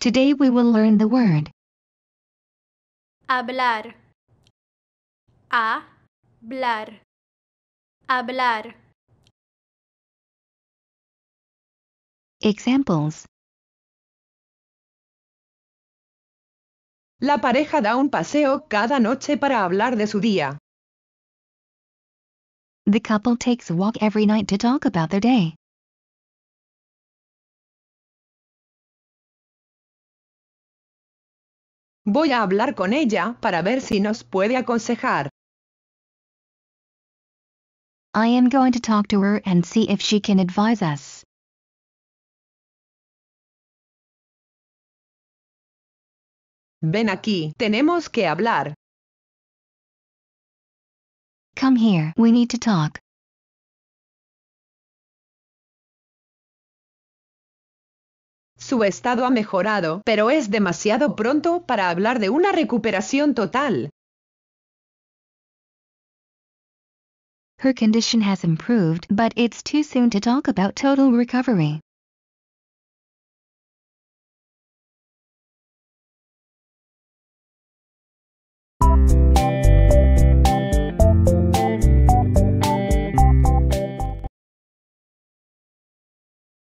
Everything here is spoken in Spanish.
Today we will learn the word hablar hablar hablar Examples La pareja da un paseo cada noche para hablar de su día. The couple takes a walk every night to talk about their day. Voy a hablar con ella para ver si nos puede aconsejar. I am going to talk to her and see if she can advise us. Ven aquí, tenemos que hablar. Come here, we need to talk. Su estado ha mejorado, pero es demasiado pronto para hablar de una recuperación total. Her condition has improved, too soon to talk about total recovery.